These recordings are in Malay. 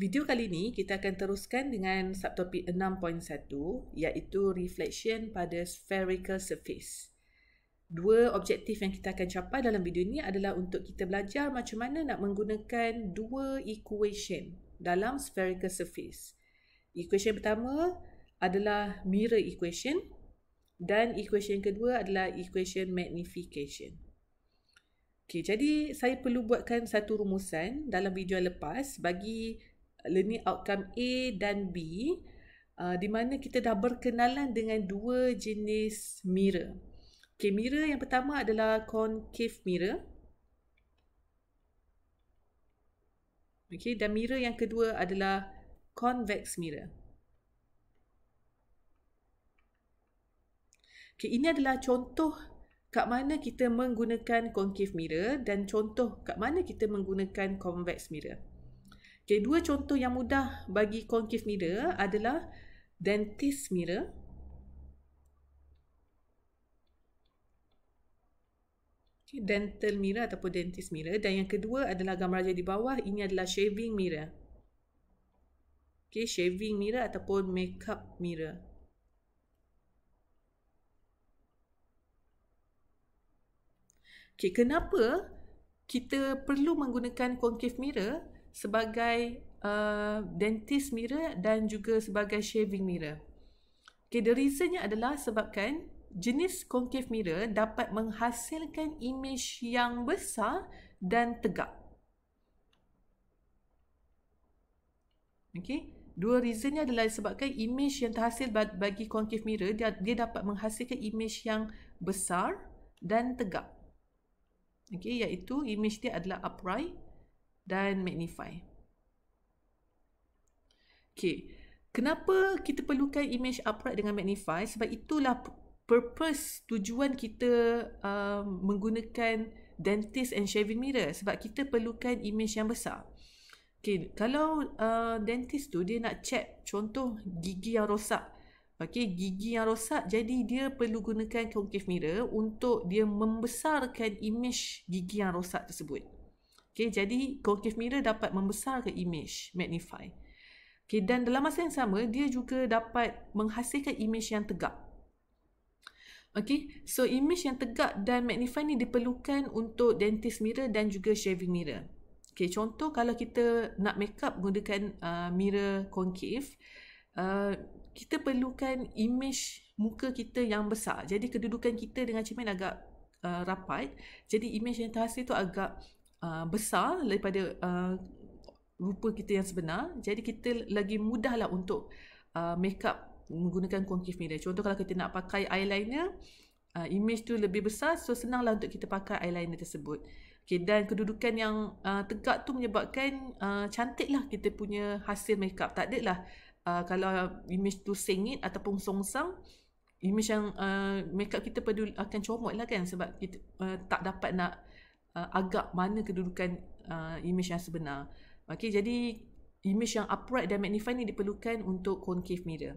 Video kali ini kita akan teruskan dengan subtopik 6.1 iaitu reflection pada spherical surface. Dua objektif yang kita akan capai dalam video ini adalah untuk kita belajar macam mana nak menggunakan dua equation dalam spherical surface. Equation pertama adalah mirror equation dan equation kedua adalah equation magnification. Okay, jadi saya perlu buatkan satu rumusan dalam video yang lepas bagi learning outcome A dan B uh, di mana kita dah berkenalan dengan dua jenis mirror. Okay, mirror yang pertama adalah concave mirror. Okay, dan mirror yang kedua adalah convex mirror. Okay, ini adalah contoh kat mana kita menggunakan concave mirror dan contoh kat mana kita menggunakan convex mirror. Okay, dua contoh yang mudah bagi concave mirror adalah dentist mirror. Okay, dental mirror ataupun dentist mirror. Dan yang kedua adalah gambar raja di bawah. Ini adalah shaving mirror. Okay, shaving mirror ataupun makeup mirror. Okay, kenapa kita perlu menggunakan concave mirror? sebagai uh, dentist mirror dan juga sebagai shaving mirror. Okay, the reasonnya adalah sebabkan jenis concave mirror dapat menghasilkan image yang besar dan tegak. Okay, dua reasonnya adalah sebabkan image yang terhasil bagi concave mirror dia dia dapat menghasilkan image yang besar dan tegak. Okay, iaitu image dia adalah upright dan magnify. Okay. Kenapa kita perlukan image upright dengan magnify? Sebab itulah purpose, tujuan kita um, menggunakan dentist and shaving mirror. Sebab kita perlukan image yang besar. Okay, kalau uh, dentist tu dia nak check contoh gigi yang rosak. Okay, gigi yang rosak jadi dia perlu gunakan concave mirror untuk dia membesarkan imej gigi yang rosak tersebut. Okay, jadi concave mirror dapat membesarkan image, magnify. Okay, dan dalam masa yang sama, dia juga dapat menghasilkan image yang tegak. Okay, so image yang tegak dan magnify ni diperlukan untuk dentist mirror dan juga shaving mirror. Okay, contoh kalau kita nak make up gunakan uh, mirror concave, uh, kita perlukan image muka kita yang besar. Jadi kedudukan kita dengan cermin agak uh, rapat. Jadi image yang terhasil tu agak Uh, besar daripada uh, rupa kita yang sebenar jadi kita lagi mudahlah untuk uh, make up menggunakan concave mirror contoh kalau kita nak pakai eyeliner uh, image tu lebih besar so senanglah untuk kita pakai eyeliner tersebut okay, dan kedudukan yang uh, tegak tu menyebabkan uh, cantiklah kita punya hasil make up takde lah uh, kalau image tu sengit ataupun songsang image yang uh, make up kita perlu akan comot lah kan sebab kita uh, tak dapat nak uh, agak mana kedudukan uh, image yang sebenar. Okay, jadi imej yang upright dan magnified ni diperlukan untuk concave mirror.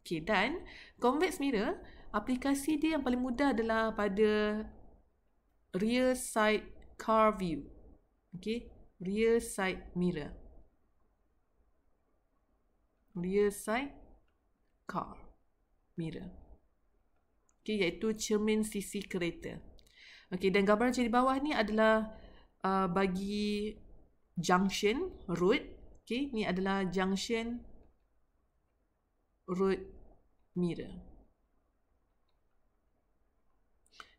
Okay, dan convex mirror, aplikasi dia yang paling mudah adalah pada rear side car view. Okay, rear side mirror. Rear side car mirror. Okay, iaitu cermin sisi kereta. Okey dan gambar yang di bawah ni adalah uh, bagi junction road. Okey, ni adalah junction road mirror.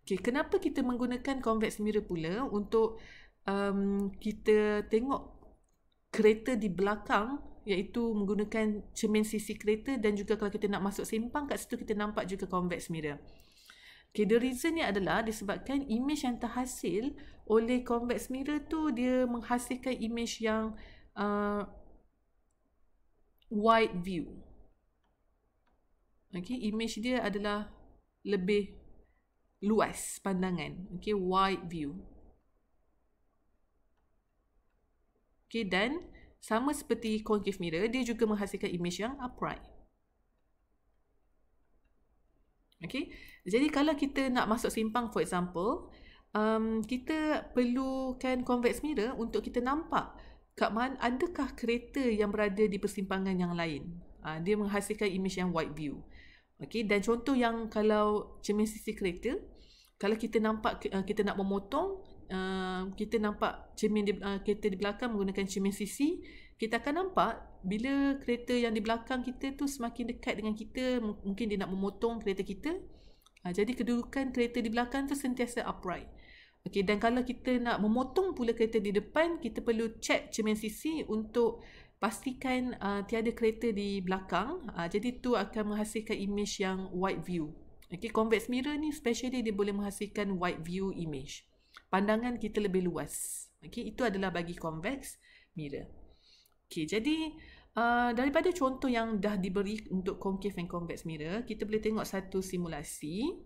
Okey, kenapa kita menggunakan convex mirror pula untuk um, kita tengok kereta di belakang iaitu menggunakan cermin sisi kereta dan juga kalau kita nak masuk simpang kat situ kita nampak juga convex mirror. Okay, the reason ni adalah disebabkan image yang terhasil oleh convex mirror tu dia menghasilkan image yang uh, wide view. Okay, image dia adalah lebih luas pandangan. Okay, wide view. Okay, dan sama seperti concave mirror, dia juga menghasilkan image yang upright. Okay, jadi kalau kita nak masuk simpang for example, um, kita perlukan convex mirror untuk kita nampak kat mana adakah kereta yang berada di persimpangan yang lain. Uh, dia menghasilkan image yang wide view. Okay, dan contoh yang kalau cermin sisi kereta, kalau kita nampak uh, kita nak memotong, uh, kita nampak cermin di, uh, kereta di belakang menggunakan cermin sisi, kita akan nampak bila kereta yang di belakang kita tu semakin dekat dengan kita, mungkin dia nak memotong kereta kita, Ha, jadi kedudukan kereta di belakang tu sentiasa upright. Okey dan kalau kita nak memotong pula kereta di depan, kita perlu check cermin sisi untuk pastikan uh, tiada kereta di belakang. Uh, jadi tu akan menghasilkan image yang wide view. Okey convex mirror ni especially dia boleh menghasilkan wide view image. Pandangan kita lebih luas. Okey itu adalah bagi convex mirror. Okey jadi Ah, daripada contoh yang dah diberi untuk concave and convex mirror, kita boleh tengok satu simulasi.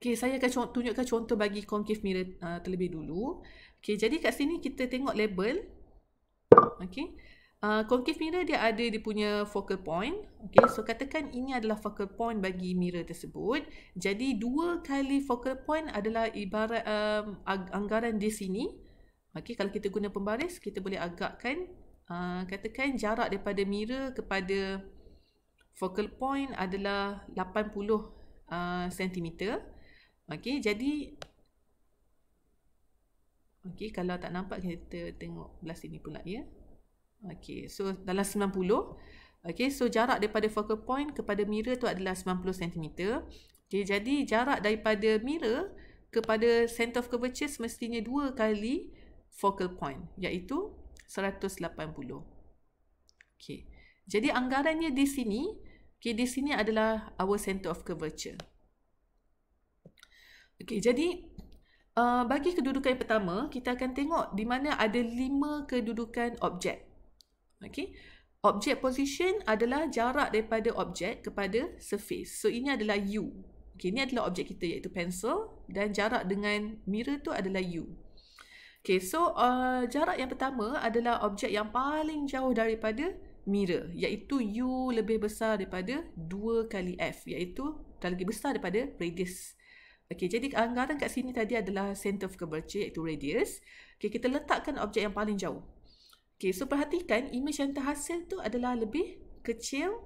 Okay, saya akan tunjukkan contoh bagi concave mirror uh, terlebih dulu. Okay, jadi kat sini kita tengok label. Okay. Uh, ah, concave mirror dia ada dia punya focal point. Okay, so katakan ini adalah focal point bagi mirror tersebut. Jadi dua kali focal point adalah ibarat um, anggaran di sini. Okay, kalau kita guna pembaris, kita boleh agakkan Ah, katakan jarak daripada mirror kepada focal point adalah 80 uh, cm. Okey, jadi Okey, kalau tak nampak kita tengok belah sini pula ya. Okey, so dalam 90. Okey, so jarak daripada focal point kepada mirror tu adalah 90 cm. Okay, jadi jarak daripada mirror kepada center of curvature mestinya dua kali focal point iaitu 180. Okay. Jadi anggarannya di sini, okay, di sini adalah our center of curvature. Okay, jadi uh, bagi kedudukan yang pertama, kita akan tengok di mana ada lima kedudukan objek. Okay. Objek position adalah jarak daripada objek kepada surface. So, ini adalah U. Okay, ini adalah objek kita iaitu pencil dan jarak dengan mirror tu adalah U. Okay, so uh, jarak yang pertama adalah objek yang paling jauh daripada mirror iaitu U lebih besar daripada 2 kali F iaitu dan lebih besar daripada radius. Okay, jadi anggaran kat sini tadi adalah center of curvature iaitu radius. Okay, kita letakkan objek yang paling jauh. Okay, so perhatikan imej yang terhasil tu adalah lebih kecil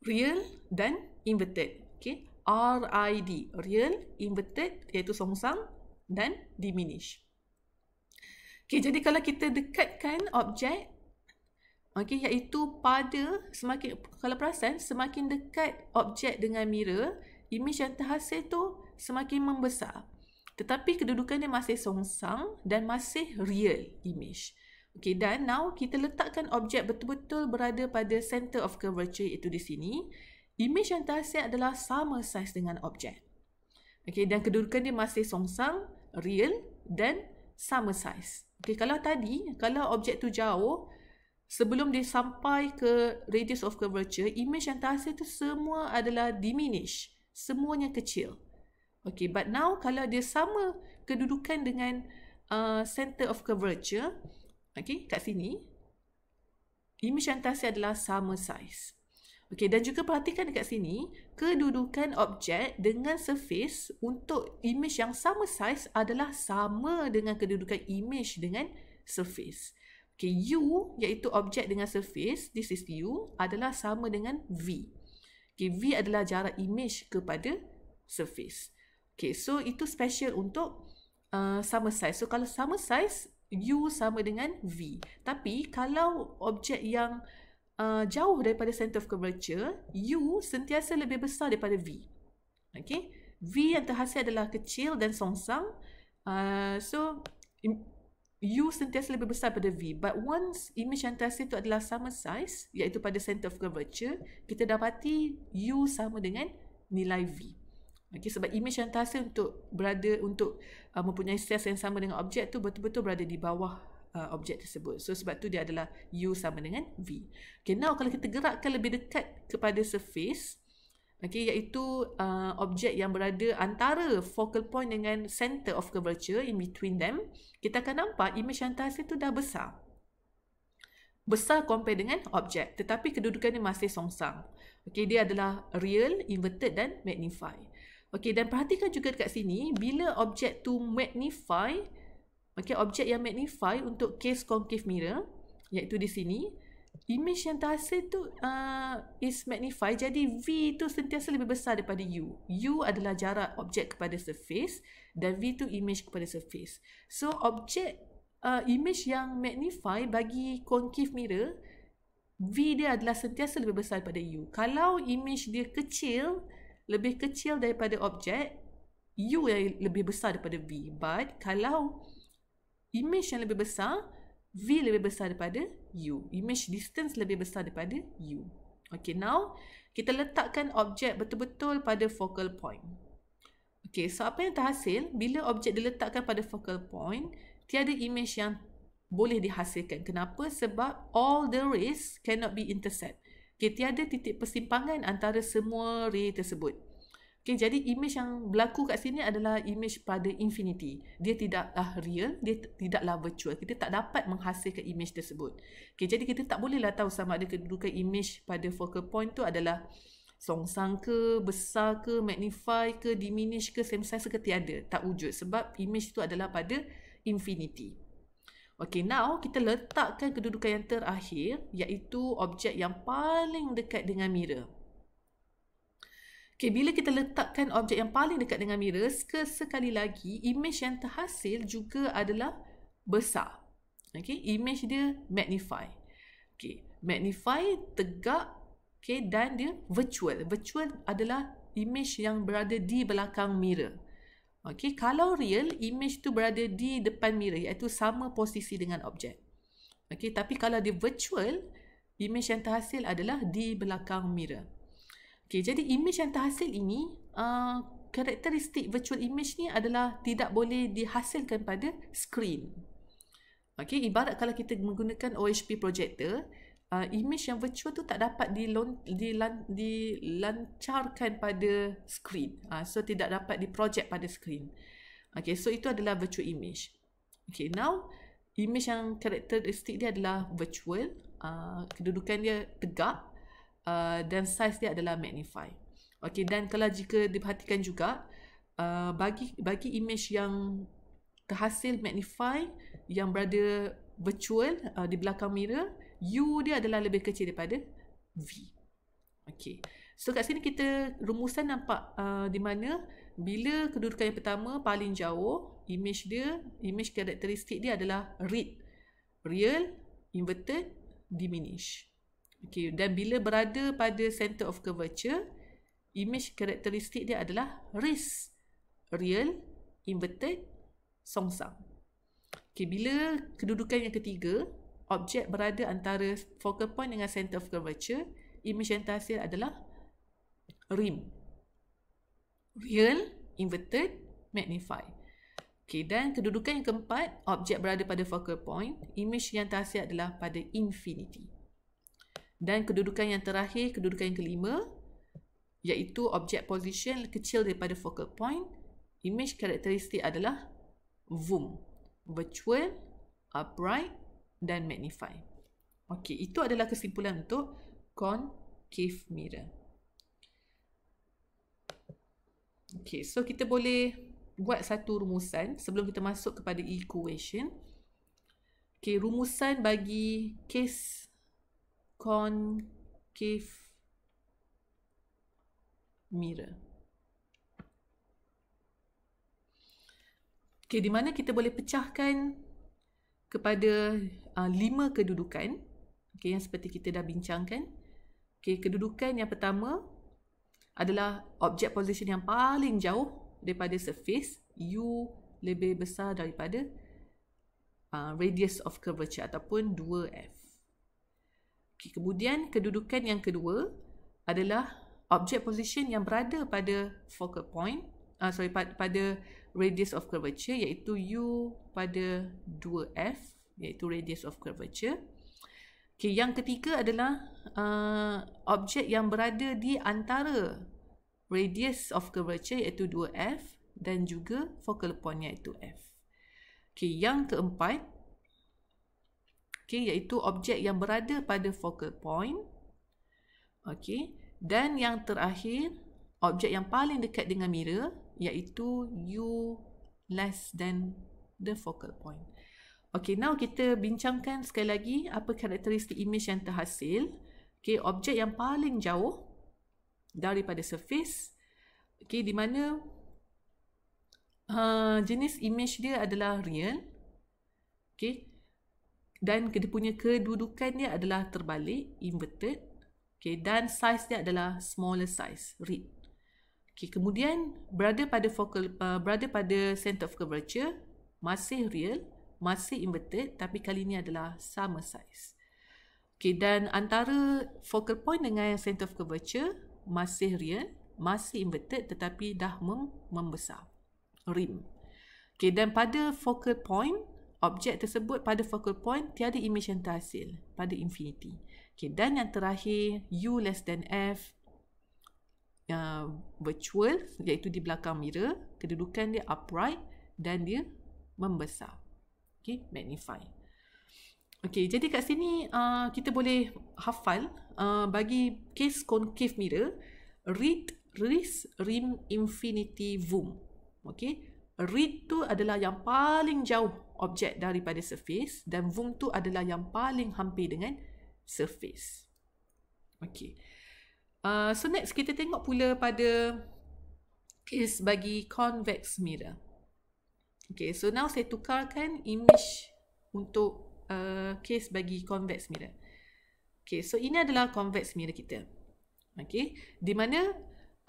real dan inverted. Okay, R I D, real, inverted iaitu songsang dan diminish. Okay, jadi kalau kita dekatkan objek, okay, iaitu pada semakin kalau perasan semakin dekat objek dengan mirror, image yang terhasil tu semakin membesar. Tetapi kedudukan dia masih songsang dan masih real image. Okay, dan now kita letakkan objek betul-betul berada pada center of curvature itu di sini. Image yang terhasil adalah sama size dengan objek. Okay, dan kedudukan dia masih songsang, real dan sama size. Okay, kalau tadi, kalau objek tu jauh, sebelum dia sampai ke radius of curvature, image yang terhasil tu semua adalah diminish. Semuanya kecil. Okay, but now kalau dia sama kedudukan dengan uh, center of curvature, okay, kat sini, image yang terhasil adalah sama size. Okay, dan juga perhatikan dekat sini kedudukan objek dengan surface untuk image yang sama size adalah sama dengan kedudukan image dengan surface. Okay, U iaitu objek dengan surface this is U adalah sama dengan V. Okay, V adalah jarak image kepada surface. Okay, so itu special untuk uh, sama size. So kalau sama size U sama dengan V. Tapi kalau objek yang uh, jauh daripada center of curvature, U sentiasa lebih besar daripada V. Okay? V yang terhasil adalah kecil dan songsang. Uh, so, U sentiasa lebih besar daripada V but once image yang terhasil itu adalah sama size iaitu pada center of curvature kita dapati U sama dengan nilai V okay, sebab image yang terhasil untuk berada untuk uh, mempunyai size yang sama dengan objek tu betul-betul berada di bawah uh, objek tersebut. So sebab tu dia adalah U sama dengan V. Okay, now kalau kita gerakkan lebih dekat kepada surface, okay, iaitu uh, objek yang berada antara focal point dengan center of curvature in between them, kita akan nampak image yang terhasil tu dah besar. Besar compare dengan objek tetapi kedudukannya masih songsang. Okay, dia adalah real, inverted dan magnified. Okay, dan perhatikan juga dekat sini, bila objek tu magnify, Okay, objek yang magnify untuk case concave mirror iaitu di sini image yang terhasil tu uh, is magnify jadi V tu sentiasa lebih besar daripada U. U adalah jarak objek kepada surface dan V tu image kepada surface. So objek uh, image yang magnify bagi concave mirror V dia adalah sentiasa lebih besar daripada U. Kalau image dia kecil, lebih kecil daripada objek, U yang lebih besar daripada V. But kalau image yang lebih besar V lebih besar daripada U image distance lebih besar daripada U Okay, now kita letakkan objek betul-betul pada focal point. Okay, so apa yang terhasil? Bila objek diletakkan pada focal point, tiada image yang boleh dihasilkan. Kenapa? Sebab all the rays cannot be intercept. Okay, tiada titik persimpangan antara semua ray tersebut. Okay, jadi image yang berlaku kat sini adalah image pada infinity. Dia tidaklah real, dia tidaklah virtual. Kita tak dapat menghasilkan image tersebut. Okay, jadi kita tak bolehlah tahu sama ada kedudukan image pada focal point tu adalah songsang ke, besar ke, magnify ke, diminish ke, same size ke, tiada. Tak wujud sebab image tu adalah pada infinity. Okay, now kita letakkan kedudukan yang terakhir iaitu objek yang paling dekat dengan mirror. Okay, bila kita letakkan objek yang paling dekat dengan mirror, sekali lagi, image yang terhasil juga adalah besar. Okay, image dia magnify. Okay, magnify, tegak, okay, dan dia virtual. Virtual adalah image yang berada di belakang mirror. Okay, kalau real, image tu berada di depan mirror, iaitu sama posisi dengan objek. Okay, tapi kalau dia virtual, image yang terhasil adalah di belakang mirror. Okay, jadi image yang terhasil ini, uh, karakteristik virtual image ni adalah tidak boleh dihasilkan pada screen. Okay, ibarat kalau kita menggunakan OHP projector, uh, image yang virtual tu tak dapat dilon, dilan, dilancarkan pada screen. Uh, so, tidak dapat diprojek pada screen. Okay, so itu adalah virtual image. Okay, now, image yang karakteristik dia adalah virtual. Uh, kedudukan dia tegak uh, dan size dia adalah magnify. Okey dan kalau jika diperhatikan juga uh, bagi bagi image yang terhasil magnify yang berada virtual uh, di belakang mirror U dia adalah lebih kecil daripada V. Okey. So kat sini kita rumusan nampak uh, di mana bila kedudukan yang pertama paling jauh image dia image karakteristik dia adalah read real inverted diminish. Okay, dan bila berada pada center of curvature, image karakteristik dia adalah wrist, real, inverted, songsang. Okay, bila kedudukan yang ketiga, objek berada antara focal point dengan center of curvature, image yang terhasil adalah rim. Real, inverted, magnify. Okay, dan kedudukan yang keempat, objek berada pada focal point, image yang terhasil adalah pada infinity. Dan kedudukan yang terakhir, kedudukan yang kelima, iaitu object position kecil daripada focal point. Image karakteristik adalah zoom, virtual, upright dan magnify. Okey, itu adalah kesimpulan untuk concave mirror. Okey, so kita boleh buat satu rumusan sebelum kita masuk kepada equation. Okey, rumusan bagi case کانکیف Mira. Okay, di mana kita boleh pecahkan kepada uh, lima kedudukan okay, yang seperti kita dah bincangkan. Okay, kedudukan yang pertama adalah objek position yang paling jauh daripada surface. U lebih besar daripada uh, radius of curvature ataupun 2F. Okay, kemudian kedudukan yang kedua adalah objek position yang berada pada focal point uh, sorry pa- pada radius of curvature iaitu u pada 2f iaitu radius of curvature. Okay, yang ketiga adalah uh, objek yang berada di antara radius of curvature iaitu 2f dan juga focal point iaitu f. Okay, yang keempat Okey, iaitu objek yang berada pada focal point. Okey, Dan yang terakhir, objek yang paling dekat dengan mirror iaitu U less than the focal point. Okey, now kita bincangkan sekali lagi apa karakteristik imej yang terhasil. Okey, objek yang paling jauh daripada surface. Okey, di mana uh, jenis imej dia adalah real. Okey dan dia punya kedudukan dia adalah terbalik inverted okay dan size dia adalah smaller size read okay kemudian berada pada focal uh, berada pada center of curvature masih real masih inverted tapi kali ini adalah sama size okay dan antara focal point dengan center of curvature masih real masih inverted tetapi dah mem- membesar rim okay dan pada focal point objek tersebut pada focal point tiada image yang terhasil pada infinity. Okay, dan yang terakhir u less than f uh, virtual iaitu di belakang mirror kedudukan dia upright dan dia membesar. Okay, magnify. Okay, jadi kat sini uh, kita boleh hafal uh, bagi case concave mirror read ris rim infinity zoom. Okay, read tu adalah yang paling jauh objek daripada surface dan vung tu adalah yang paling hampir dengan surface. Okey. Uh, so next kita tengok pula pada kes bagi convex mirror. Okay, so now saya tukarkan image untuk uh, case bagi convex mirror. Okay, so ini adalah convex mirror kita. Okay, di mana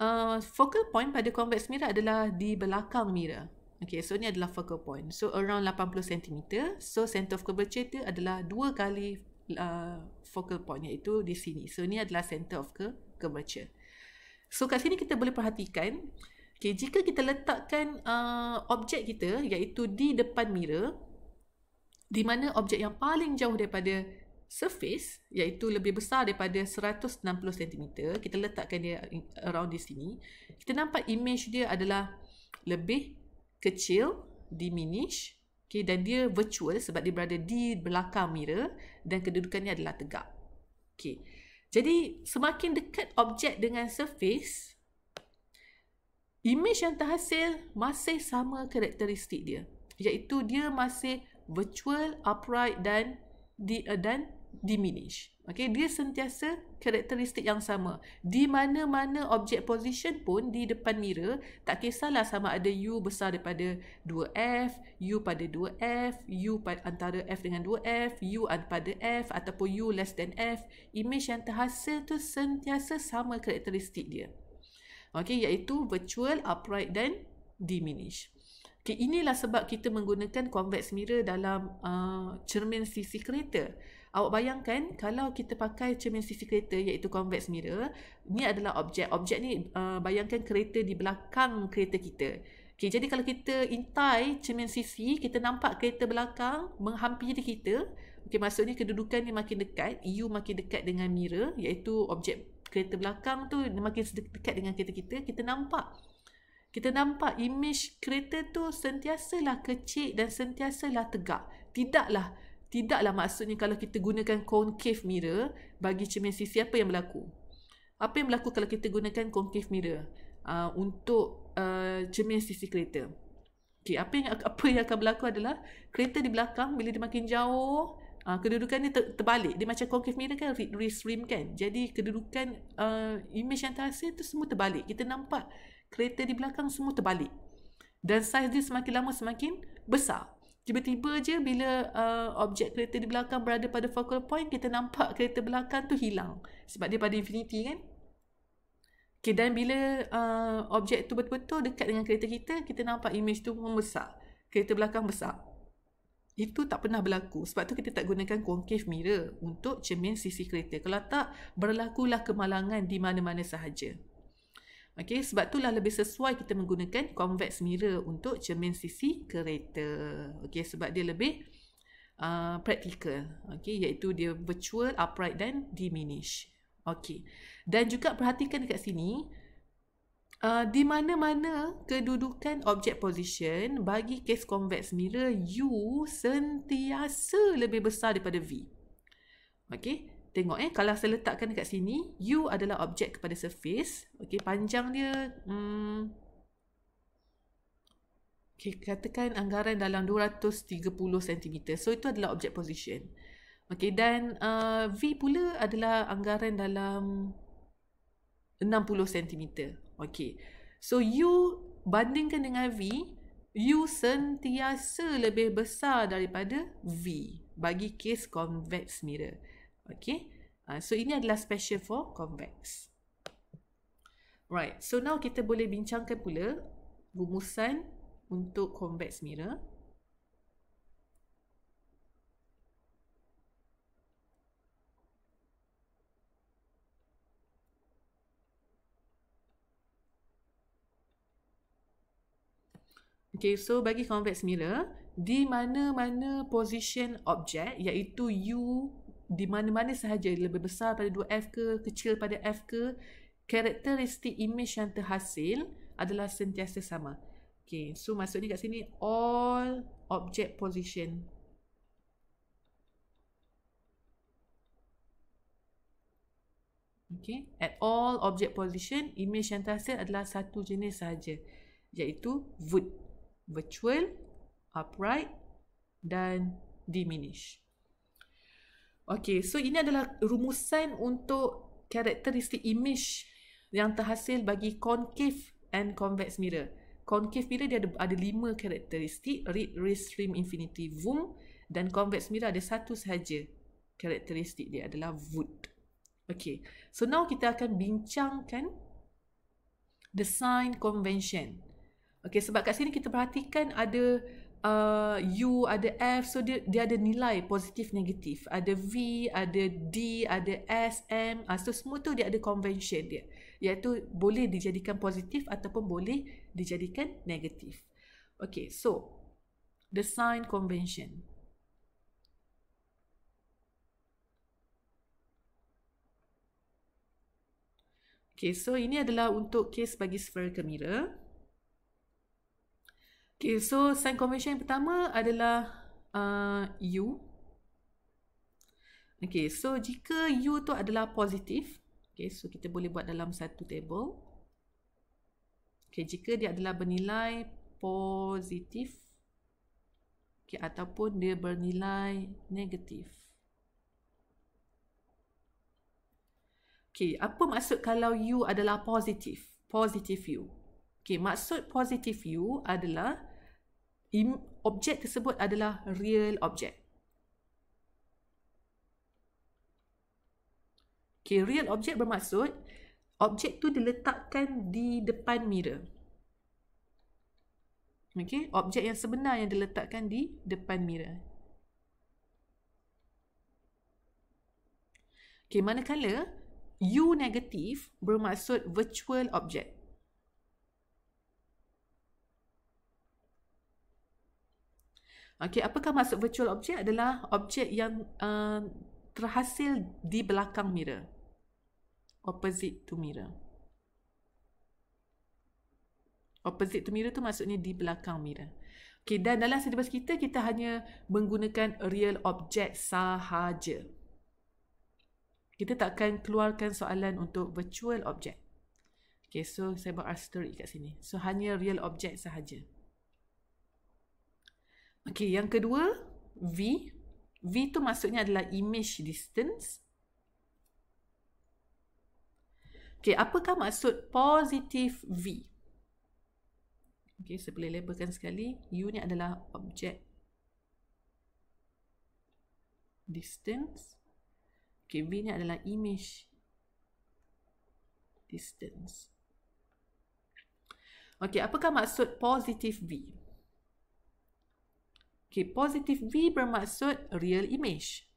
uh, focal point pada convex mirror adalah di belakang mirror. Okay, so ni adalah focal point. So around 80 cm. So center of curvature tu adalah dua kali uh, focal point iaitu di sini. So ni adalah center of curvature. So kat sini kita boleh perhatikan Okay, jika kita letakkan uh, objek kita iaitu di depan mirror di mana objek yang paling jauh daripada surface iaitu lebih besar daripada 160 cm kita letakkan dia around di sini kita nampak image dia adalah lebih kecil, diminish, okay, dan dia virtual sebab dia berada di belakang mirror dan kedudukannya adalah tegak. Okay. Jadi, semakin dekat objek dengan surface, image yang terhasil masih sama karakteristik dia. Iaitu dia masih virtual, upright dan di, uh, dan diminish. Okay, dia sentiasa karakteristik yang sama. Di mana-mana objek position pun di depan mirror, tak kisahlah sama ada U besar daripada 2F, U pada 2F, U pada antara F dengan 2F, U pada F ataupun U less than F. Image yang terhasil tu sentiasa sama karakteristik dia. Okay, iaitu virtual, upright dan diminish. Okay, inilah sebab kita menggunakan convex mirror dalam uh, cermin sisi kereta. Awak bayangkan kalau kita pakai cermin sisi kereta iaitu convex mirror, ni adalah objek. Objek ni uh, bayangkan kereta di belakang kereta kita. Okay, jadi kalau kita intai cermin sisi, kita nampak kereta belakang menghampiri kita. Okay, maksudnya kedudukan ni makin dekat, you e makin dekat dengan mirror iaitu objek kereta belakang tu makin dekat dengan kereta kita, kita nampak kita nampak imej kereta tu sentiasalah kecil dan sentiasalah tegak. Tidaklah Tidaklah maksudnya kalau kita gunakan concave mirror bagi cermin sisi apa yang berlaku? Apa yang berlaku kalau kita gunakan concave mirror uh, untuk uh, cermin sisi kereta? Okay, apa yang apa yang akan berlaku adalah kereta di belakang bila dia makin jauh Uh, kedudukan dia ter- terbalik dia macam concave mirror kan rear rim kan jadi kedudukan uh, image yang terhasil tu semua terbalik kita nampak kereta di belakang semua terbalik dan saiz dia semakin lama semakin besar Tiba-tiba je bila uh, objek kereta di belakang berada pada focal point, kita nampak kereta belakang tu hilang. Sebab dia pada infinity kan. Okay, dan bila uh, objek tu betul-betul dekat dengan kereta kita, kita nampak image tu membesar. Kereta belakang besar. Itu tak pernah berlaku. Sebab tu kita tak gunakan concave mirror untuk cermin sisi kereta. Kalau tak, berlakulah kemalangan di mana-mana sahaja. Okey, sebab itulah lebih sesuai kita menggunakan convex mirror untuk cermin sisi kereta. Okey, sebab dia lebih uh, practical. Okey, iaitu dia virtual, upright dan diminish. Okey. Dan juga perhatikan dekat sini uh, di mana-mana kedudukan objek position bagi kes convex mirror U sentiasa lebih besar daripada V. Okey, Tengok eh, kalau saya letakkan dekat sini, U adalah objek kepada surface. Okey, panjang dia, hmm, okay, katakan anggaran dalam 230 cm. So, itu adalah objek position. Okey, dan uh, V pula adalah anggaran dalam 60 cm. Okey, so U bandingkan dengan V, U sentiasa lebih besar daripada V bagi case convex mirror. Okay. Uh, so, ini adalah special for convex. Right. So, now kita boleh bincangkan pula rumusan untuk convex mirror. Okay, so bagi convex mirror, di mana-mana position objek iaitu U, di mana-mana sahaja lebih besar pada 2F ke kecil pada F ke karakteristik image yang terhasil adalah sentiasa sama. Okay, so maksudnya kat sini all object position. Okay, at all object position, image yang terhasil adalah satu jenis sahaja iaitu wood, virtual, upright dan diminish. Okay, so ini adalah rumusan untuk karakteristik image yang terhasil bagi concave and convex mirror. Concave mirror dia ada, ada lima karakteristik, read, raise, stream, infinity, zoom dan convex mirror ada satu sahaja karakteristik dia adalah wood. Okay, so now kita akan bincangkan design convention. Okay, sebab kat sini kita perhatikan ada Uh, U ada F so dia dia ada nilai positif negatif ada V ada D ada S M uh, so semua tu dia ada convention dia iaitu boleh dijadikan positif ataupun boleh dijadikan negatif okay so the sign convention Okay, so ini adalah untuk kes bagi spherical mirror. Okay, so sign convention yang pertama adalah uh, U. Okay, so jika U tu adalah positif, okay, so kita boleh buat dalam satu table. Okay, jika dia adalah bernilai positif, okay, ataupun dia bernilai negatif. Okay, apa maksud kalau U adalah positif? Positif U. Okay, maksud positif U adalah objek tersebut adalah real objek. Okay, real objek bermaksud objek tu diletakkan di depan mirror. Okay, objek yang sebenar yang diletakkan di depan mirror. Okay, manakala U negatif bermaksud virtual object. Okey, apakah maksud virtual object adalah objek yang uh, terhasil di belakang mirror. Opposite to mirror. Opposite to mirror tu maksudnya di belakang mirror. Okey, dan dalam syllabus kita kita hanya menggunakan real object sahaja. Kita takkan keluarkan soalan untuk virtual object. Okay, so saya buat asterisk kat sini. So, hanya real object sahaja. Okay, yang kedua, V. V tu maksudnya adalah image distance. Okay, apakah maksud positif V? Okay, saya boleh labelkan sekali. U ni adalah objek distance. Okay, V ni adalah image distance. Okay, apakah maksud positif V? Okay, positif V bermaksud real image.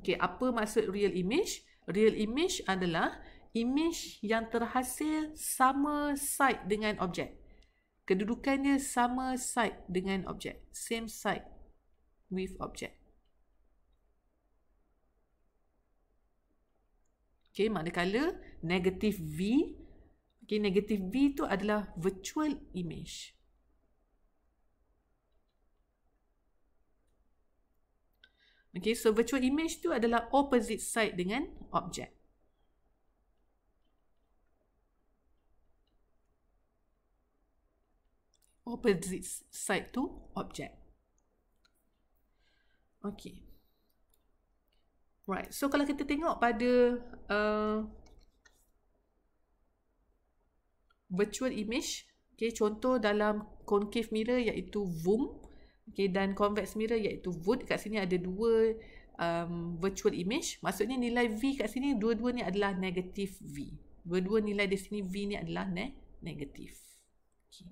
Okay, apa maksud real image? Real image adalah image yang terhasil sama side dengan objek. Kedudukannya sama side dengan objek. Same side with objek. Okay, manakala negatif V Okay, negatif V tu adalah virtual image. Okay, so virtual image tu adalah opposite side dengan objek. Opposite side tu objek. Okay. Right, so kalau kita tengok pada uh, virtual image. Okay, contoh dalam concave mirror iaitu VOOM. Okay, dan convex mirror iaitu VOOD. Kat sini ada dua um, virtual image. Maksudnya nilai V kat sini dua-dua ni adalah negatif V. Dua-dua nilai di sini V ni adalah ne negatif. Okay.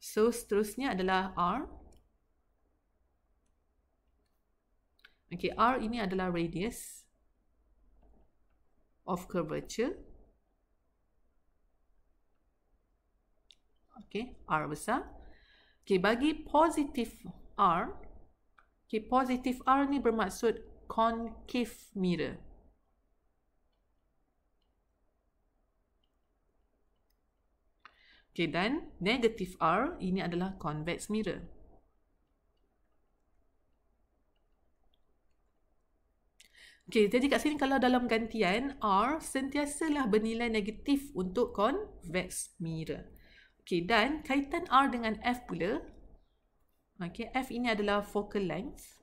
So, seterusnya adalah R. Okay, R ini adalah radius of curvature. Okey, r besar Okey, bagi positif r okey positif r ni bermaksud concave mirror Okey dan negatif r ini adalah convex mirror Okey, jadi kat sini kalau dalam gantian R sentiasalah bernilai negatif untuk convex mirror. Okay, dan kaitan R dengan F pula. Okay, F ini adalah focal length.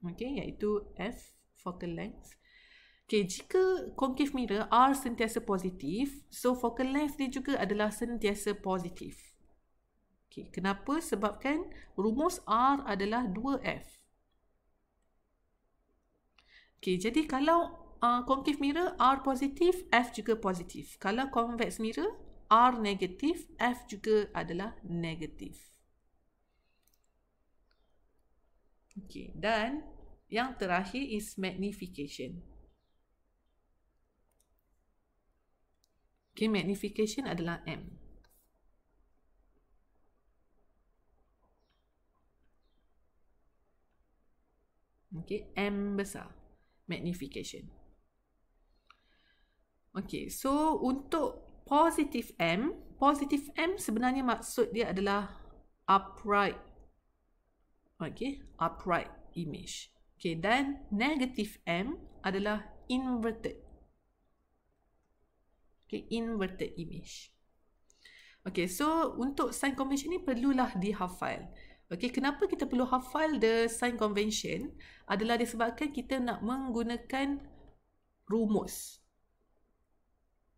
Okay, iaitu F, focal length. Okay, jika concave mirror R sentiasa positif, so focal length dia juga adalah sentiasa positif. Okay, kenapa? Sebabkan rumus R adalah 2F. Okay, jadi kalau concave ah, mirror R positif, F juga positif. Kalau convex mirror R negatif, F juga adalah negatif. Okey, dan yang terakhir is magnification. Okay, magnification adalah M. Okay, M besar. Magnification. Okay, so untuk positive M, positive M sebenarnya maksud dia adalah upright. Okay, upright image. Okay, dan negative M adalah inverted. Okay, inverted image. Okay, so untuk sign convention ni perlulah dihafal. Okay, kenapa kita perlu hafal the sign convention adalah disebabkan kita nak menggunakan rumus.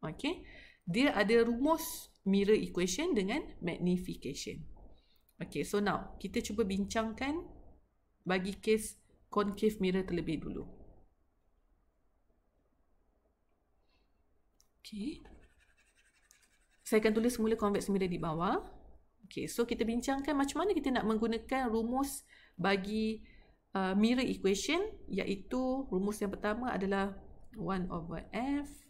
Okay. Dia ada rumus mirror equation dengan magnification. Okay, so now kita cuba bincangkan bagi kes concave mirror terlebih dulu. Okay. Saya akan tulis semula convex mirror di bawah. Okay, so kita bincangkan macam mana kita nak menggunakan rumus bagi uh, mirror equation iaitu rumus yang pertama adalah 1 over F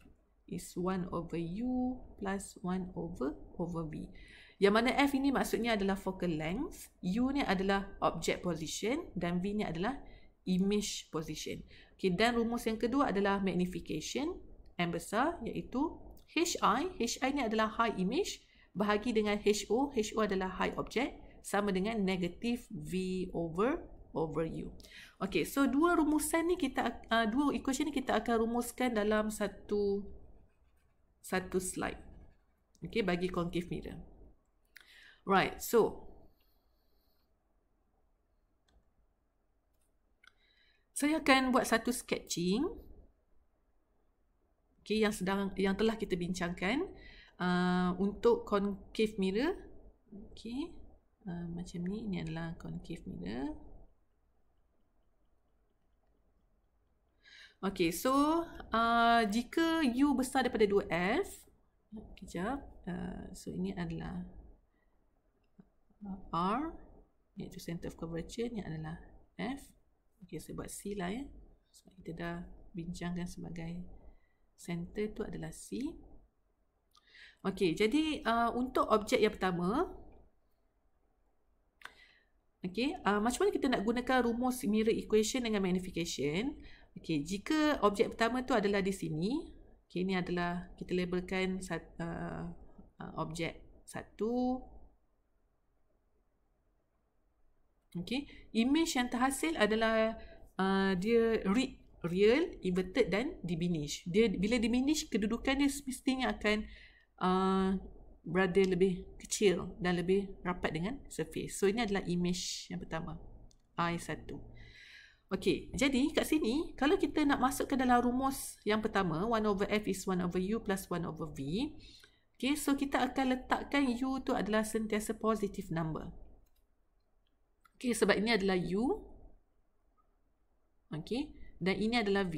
is 1 over u plus 1 over over v. Yang mana f ini maksudnya adalah focal length, u ni adalah object position dan v ni adalah image position. Okay, dan rumus yang kedua adalah magnification M besar iaitu HI. HI ni adalah high image bahagi dengan HO. HO adalah high object sama dengan negative V over over U. Okay, so dua rumusan ni kita, uh, dua equation ni kita akan rumuskan dalam satu satu slide. Okay, bagi concave mirror. Right, so. Saya akan buat satu sketching. Okay, yang sedang yang telah kita bincangkan. Uh, untuk concave mirror. Okay, uh, macam ni. Ini adalah concave mirror. Okay, so uh, jika U besar daripada 2F, kejap, uh, so ini adalah R, iaitu center of curvature, ini adalah F. Okay, saya buat C lah ya. Sebab kita dah bincangkan sebagai center tu adalah C. Okay, jadi uh, untuk objek yang pertama, Okay, uh, macam mana kita nak gunakan rumus mirror equation dengan magnification? Okey, jika objek pertama tu adalah di sini, okey ni adalah kita labelkan sat, uh, uh, objek satu. Okey, image yang terhasil adalah uh, dia read real, inverted dan diminish. Dia bila diminish kedudukannya mestinya akan uh, berada lebih kecil dan lebih rapat dengan surface. So ini adalah image yang pertama. I satu. Okey, jadi kat sini, kalau kita nak masuk ke dalam rumus yang pertama, 1 over F is 1 over U plus 1 over V. Okey, so kita akan letakkan U tu adalah sentiasa positif number. Okey, sebab ini adalah U. Okey, dan ini adalah V.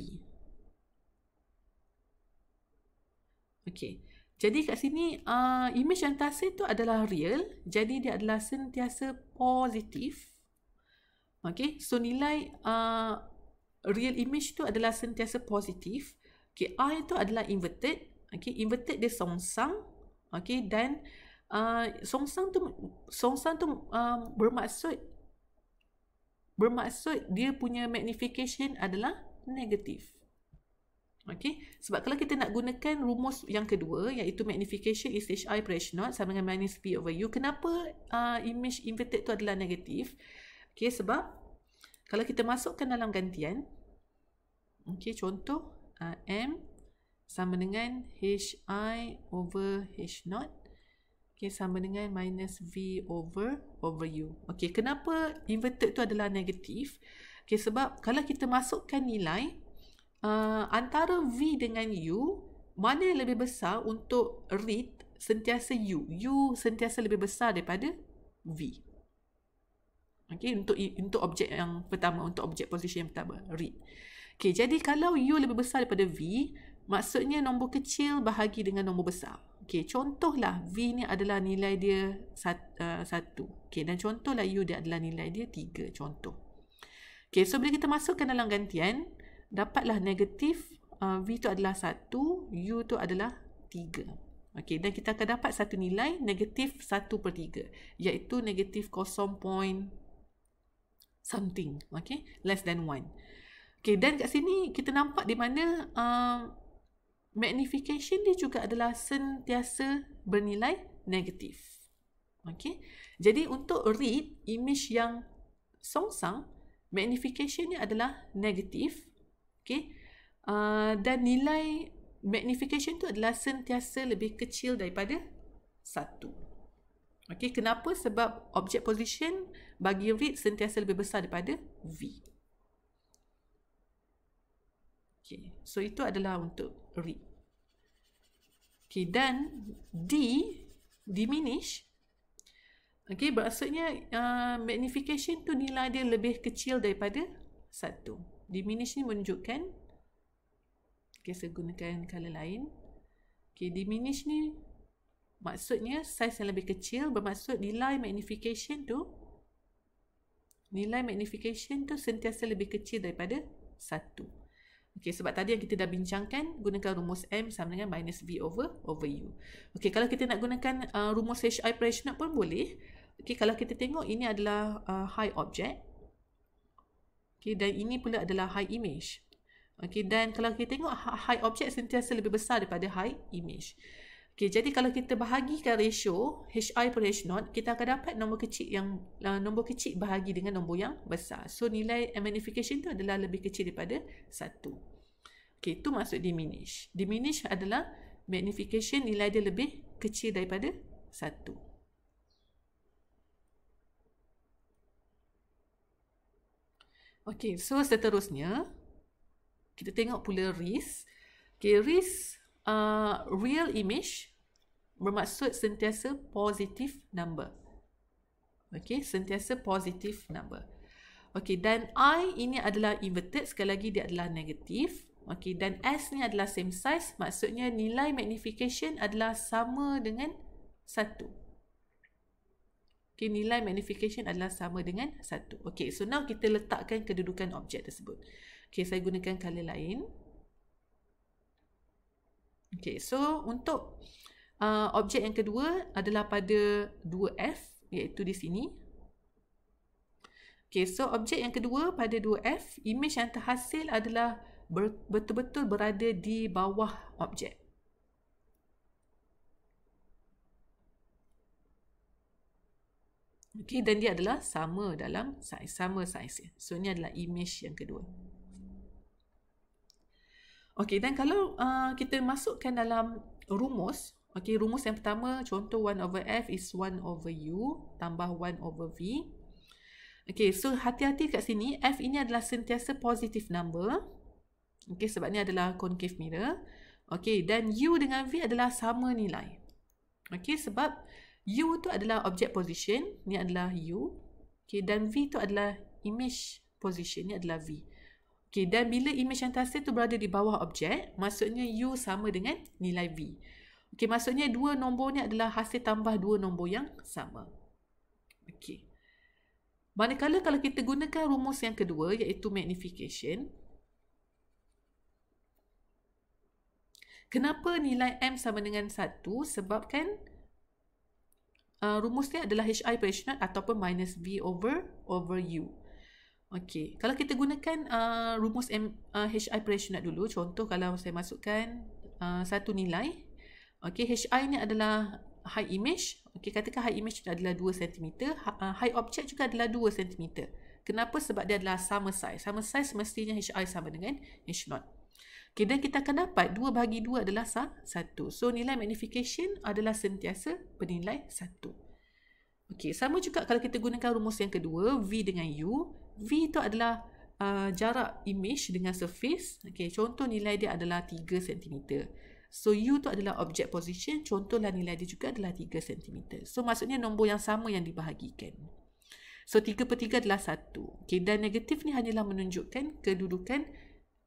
Okey, jadi kat sini, uh, image yang tasir tu adalah real. Jadi dia adalah sentiasa positif. Okay, so nilai uh, real image tu adalah sentiasa positif. Okay, I tu adalah inverted. Okay, inverted dia songsang. Okay, dan uh, songsang tu songsang tu um, bermaksud bermaksud dia punya magnification adalah negatif. Okay, sebab kalau kita nak gunakan rumus yang kedua iaitu magnification is h i h not sama dengan minus P over U. Kenapa uh, image inverted tu adalah Negatif. Okey sebab kalau kita masukkan dalam gantian okey contoh uh, m sama dengan hi over h not okay sama dengan minus v over over u. Okay kenapa inverted tu adalah negatif? Okay sebab kalau kita masukkan nilai uh, antara v dengan u mana yang lebih besar untuk read sentiasa u? U sentiasa lebih besar daripada v. Okay, untuk untuk objek yang pertama, untuk objek position yang pertama, read. Okay, jadi kalau U lebih besar daripada V, maksudnya nombor kecil bahagi dengan nombor besar. Okay, contohlah V ni adalah nilai dia uh, satu. Okay, dan contohlah U dia adalah nilai dia tiga, contoh. Okay, so bila kita masukkan dalam gantian, dapatlah negatif uh, V tu adalah satu, U tu adalah tiga. Okay, dan kita akan dapat satu nilai negatif satu per tiga, iaitu negatif kosong point something okay less than one okay dan kat sini kita nampak di mana um, magnification dia juga adalah sentiasa bernilai negatif okay jadi untuk read image yang songsang magnification ni adalah negatif okay uh, dan nilai magnification tu adalah sentiasa lebih kecil daripada satu. Okay, kenapa? Sebab object position bagi read sentiasa lebih besar daripada V. Okay, so itu adalah untuk read. Okay, dan D, diminish. Okay, maksudnya uh, magnification tu nilai dia lebih kecil daripada 1. Diminish ni menunjukkan, okay, saya gunakan color lain. Okay, diminish ni maksudnya size yang lebih kecil bermaksud nilai magnification tu nilai magnification tu sentiasa lebih kecil daripada 1. Okey sebab tadi yang kita dah bincangkan gunakan rumus M sama dengan minus V over over U. Okey kalau kita nak gunakan uh, rumus HI nak pun boleh. Okey kalau kita tengok ini adalah uh, high object. Okey dan ini pula adalah high image. Okey dan kalau kita tengok ha-, high object sentiasa lebih besar daripada high image. Okay, jadi kalau kita bahagikan ratio HI per H0, kita akan dapat nombor kecil yang uh, nombor kecil bahagi dengan nombor yang besar. So, nilai magnification tu adalah lebih kecil daripada 1. Okay, itu maksud diminish. Diminish adalah magnification nilai dia lebih kecil daripada 1. Okay, so seterusnya, kita tengok pula risk. Okay, risk Ah, real image bermaksud sentiasa positif number. Okay, sentiasa positif number. Okay, dan I ini adalah inverted, sekali lagi dia adalah negatif. Okay, dan S ni adalah same size, maksudnya nilai magnification adalah sama dengan 1. Okay, nilai magnification adalah sama dengan 1. Okay, so now kita letakkan kedudukan objek tersebut. Okay, saya gunakan color lain. Okay, so untuk uh, objek yang kedua adalah pada 2F iaitu di sini. Okay, so objek yang kedua pada 2F, imej yang terhasil adalah ber, betul-betul berada di bawah objek. Okay, dan dia adalah sama dalam saiz, sama saiz. So, ini adalah imej yang kedua. Okey, dan kalau uh, kita masukkan dalam rumus, okey, rumus yang pertama contoh 1 over F is 1 over U tambah 1 over V. Okey, so hati-hati kat sini, F ini adalah sentiasa positif number. Okey, sebab ni adalah concave mirror. Okey, dan U dengan V adalah sama nilai. Okey, sebab U tu adalah object position, ni adalah U. Okey, dan V tu adalah image position, ni adalah V. Okay, dan bila image antasir tu berada di bawah objek, maksudnya U sama dengan nilai V. Okay, maksudnya dua nombor ni adalah hasil tambah dua nombor yang sama. Okay. Manakala kalau kita gunakan rumus yang kedua iaitu magnification. Kenapa nilai M sama dengan 1? Sebab kan uh, rumus ni adalah HI per H0 ataupun minus V over over U. Okey. Kalau kita gunakan uh, rumus M, uh, HI Perationat dulu, contoh kalau saya masukkan uh, satu nilai. Okey, HI ni adalah high image. Okey, katakan high image adalah 2 cm, ha, uh, high object juga adalah 2 cm. Kenapa? Sebab dia adalah sama size. Sama size mestinya HI sama dengan H0. Okey, dan kita akan dapat 2 bagi 2 adalah 1. So, nilai magnification adalah sentiasa penilai 1. Okey, sama juga kalau kita gunakan rumus yang kedua, V dengan U. V itu adalah uh, jarak image dengan surface. Okay, contoh nilai dia adalah 3 cm. So U itu adalah object position, contohlah nilai dia juga adalah 3 cm. So maksudnya nombor yang sama yang dibahagikan. So 3 per 3 adalah 1. Okay, dan negatif ni hanyalah menunjukkan kedudukan